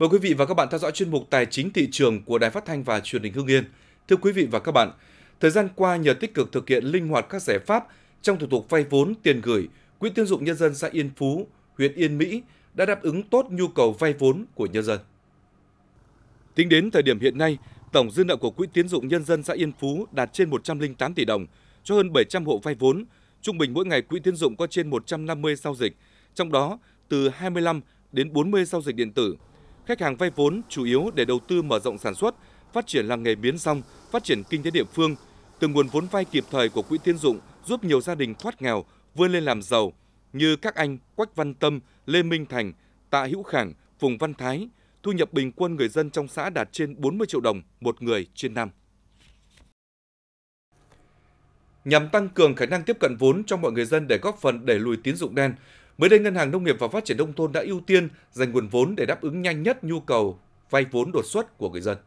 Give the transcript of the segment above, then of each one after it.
Mời quý vị và các bạn theo dõi chuyên mục Tài chính thị trường của Đài Phát thanh và Truyền hình Hưng Yên. Thưa quý vị và các bạn, thời gian qua nhờ tích cực thực hiện linh hoạt các giải pháp trong thủ tục vay vốn tiền gửi, Quỹ tiến dụng nhân dân xã Yên Phú, huyện Yên Mỹ đã đáp ứng tốt nhu cầu vay vốn của nhân dân. Tính đến thời điểm hiện nay, tổng dư nợ của Quỹ tiến dụng nhân dân xã Yên Phú đạt trên 108 tỷ đồng cho hơn 700 hộ vay vốn. Trung bình mỗi ngày Quỹ tiến dụng có trên 150 giao dịch, trong đó từ 25 đến 40 giao dịch điện tử, Khách hàng vay vốn chủ yếu để đầu tư mở rộng sản xuất, phát triển làng nghề biến rong, phát triển kinh tế địa phương. Từ nguồn vốn vay kịp thời của quỹ tiến dụng giúp nhiều gia đình thoát nghèo, vươn lên làm giàu như các anh Quách Văn Tâm, Lê Minh Thành, Tạ Hữu Khảng, Phùng Văn Thái, thu nhập bình quân người dân trong xã đạt trên 40 triệu đồng một người trên năm. Nhằm tăng cường khả năng tiếp cận vốn cho mọi người dân để góp phần đẩy lùi tín dụng đen, Mới đây, Ngân hàng Nông nghiệp và Phát triển Nông thôn đã ưu tiên dành nguồn vốn để đáp ứng nhanh nhất nhu cầu vay vốn đột xuất của người dân.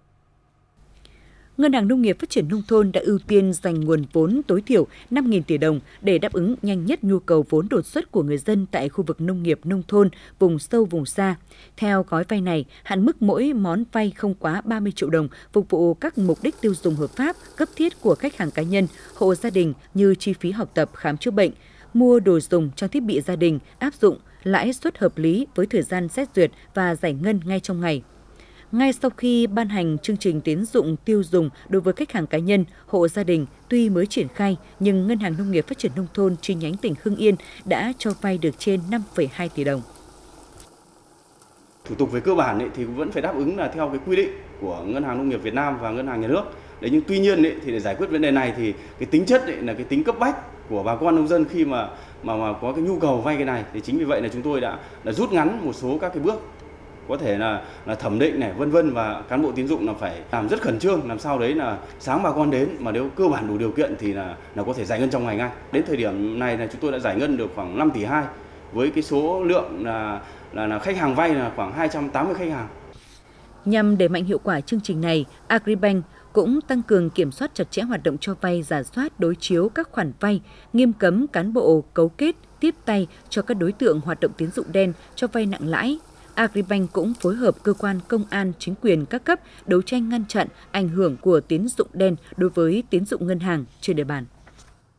Ngân hàng Nông nghiệp Phát triển Nông thôn đã ưu tiên dành nguồn vốn tối thiểu 5.000 tỷ đồng để đáp ứng nhanh nhất nhu cầu vốn đột xuất của người dân tại khu vực nông nghiệp nông thôn, vùng sâu vùng xa. Theo gói vay này, hạn mức mỗi món vay không quá 30 triệu đồng phục vụ các mục đích tiêu dùng hợp pháp, cấp thiết của khách hàng cá nhân, hộ gia đình như chi phí học tập, khám chữa bệnh, mua đồ dùng trang thiết bị gia đình áp dụng lãi suất hợp lý với thời gian xét duyệt và giải ngân ngay trong ngày. Ngay sau khi ban hành chương trình tín dụng tiêu dùng đối với khách hàng cá nhân, hộ gia đình tuy mới triển khai nhưng Ngân hàng Nông nghiệp Phát triển Nông thôn chi nhánh tỉnh Hưng Yên đã cho vay được trên 5,2 tỷ đồng. Thủ tục về cơ bản thì vẫn phải đáp ứng là theo cái quy định của Ngân hàng Nông nghiệp Việt Nam và Ngân hàng Nhà nước. Đấy, nhưng tuy nhiên thì để giải quyết vấn đề này thì cái tính chất là cái tính cấp bách của bà con nông dân khi mà mà mà có cái nhu cầu vay cái này thì chính vì vậy là chúng tôi đã là rút ngắn một số các cái bước có thể là là thẩm định này vân vân và cán bộ tín dụng là phải làm rất khẩn trương làm sao đấy là sáng bà con đến mà nếu cơ bản đủ điều kiện thì là là có thể giải ngân trong ngày ngay đến thời điểm này là chúng tôi đã giải ngân được khoảng 5 tỷ 2 với cái số lượng là là, là khách hàng vay là khoảng 280 khách hàng nhằm để mạnh hiệu quả chương trình này Agribank cũng tăng cường kiểm soát chặt chẽ hoạt động cho vay, giả soát đối chiếu các khoản vay, nghiêm cấm cán bộ cấu kết, tiếp tay cho các đối tượng hoạt động tín dụng đen cho vay nặng lãi. Agribank cũng phối hợp cơ quan công an, chính quyền các cấp đấu tranh ngăn chặn ảnh hưởng của tín dụng đen đối với tín dụng ngân hàng trên địa bàn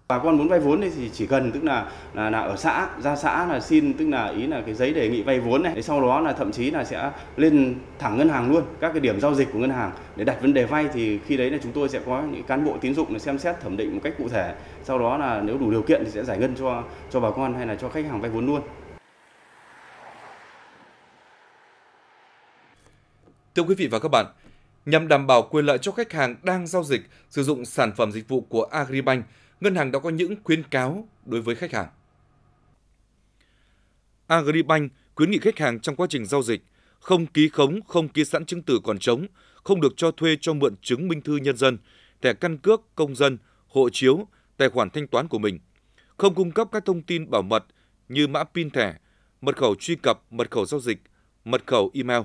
bà con muốn vay vốn thì chỉ cần tức là là, là ở xã ra xã là xin tức là ý là cái giấy đề nghị vay vốn này sau đó là thậm chí là sẽ lên thẳng ngân hàng luôn các cái điểm giao dịch của ngân hàng để đặt vấn đề vay thì khi đấy là chúng tôi sẽ có những cán bộ tín dụng để xem xét thẩm định một cách cụ thể sau đó là nếu đủ điều kiện thì sẽ giải ngân cho cho bà con hay là cho khách hàng vay vốn luôn Thưa quý vị và các bạn, nhằm đảm bảo quyền lợi cho khách hàng đang giao dịch sử dụng sản phẩm dịch vụ của Agribank ngân hàng đã có những khuyến cáo đối với khách hàng. Agribank khuyến nghị khách hàng trong quá trình giao dịch không ký khống, không ký sẵn chứng từ còn trống, không được cho thuê cho mượn chứng minh thư nhân dân, thẻ căn cước công dân, hộ chiếu, tài khoản thanh toán của mình, không cung cấp các thông tin bảo mật như mã PIN thẻ, mật khẩu truy cập, mật khẩu giao dịch, mật khẩu email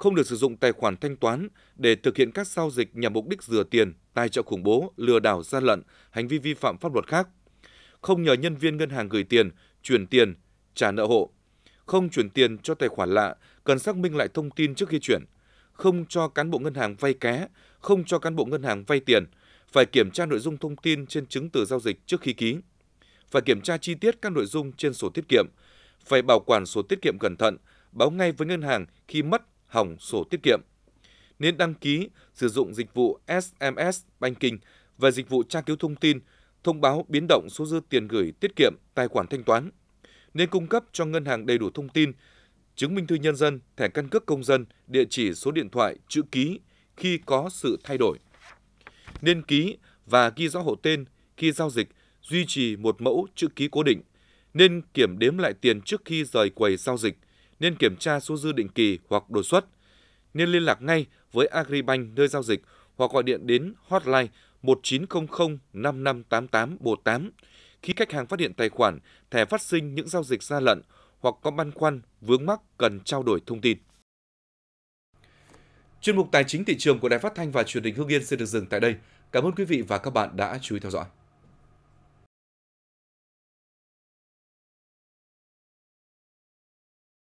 không được sử dụng tài khoản thanh toán để thực hiện các giao dịch nhằm mục đích rửa tiền, tài trợ khủng bố, lừa đảo gian lận, hành vi vi phạm pháp luật khác. Không nhờ nhân viên ngân hàng gửi tiền, chuyển tiền, trả nợ hộ. Không chuyển tiền cho tài khoản lạ, cần xác minh lại thông tin trước khi chuyển. Không cho cán bộ ngân hàng vay ké, không cho cán bộ ngân hàng vay tiền, phải kiểm tra nội dung thông tin trên chứng từ giao dịch trước khi ký. Phải kiểm tra chi tiết các nội dung trên sổ tiết kiệm, phải bảo quản sổ tiết kiệm cẩn thận, báo ngay với ngân hàng khi mất hỏng sổ tiết kiệm, nên đăng ký sử dụng dịch vụ SMS banking và dịch vụ tra cứu thông tin, thông báo biến động số dư tiền gửi tiết kiệm, tài khoản thanh toán, nên cung cấp cho ngân hàng đầy đủ thông tin, chứng minh thư nhân dân, thẻ căn cước công dân, địa chỉ số điện thoại, chữ ký khi có sự thay đổi. Nên ký và ghi rõ hộ tên khi giao dịch, duy trì một mẫu chữ ký cố định. Nên kiểm đếm lại tiền trước khi rời quầy giao dịch – nên kiểm tra số dư định kỳ hoặc đột xuất. Nên liên lạc ngay với Agribank nơi giao dịch hoặc gọi điện đến hotline 1900 5588 48 khi khách hàng phát hiện tài khoản, thẻ phát sinh những giao dịch gian lận hoặc có băn khoăn, vướng mắc cần trao đổi thông tin. Chuyên mục Tài chính thị trường của Đài Phát thanh và Truyền hình Hương Yên sẽ được dừng tại đây. Cảm ơn quý vị và các bạn đã chú ý theo dõi.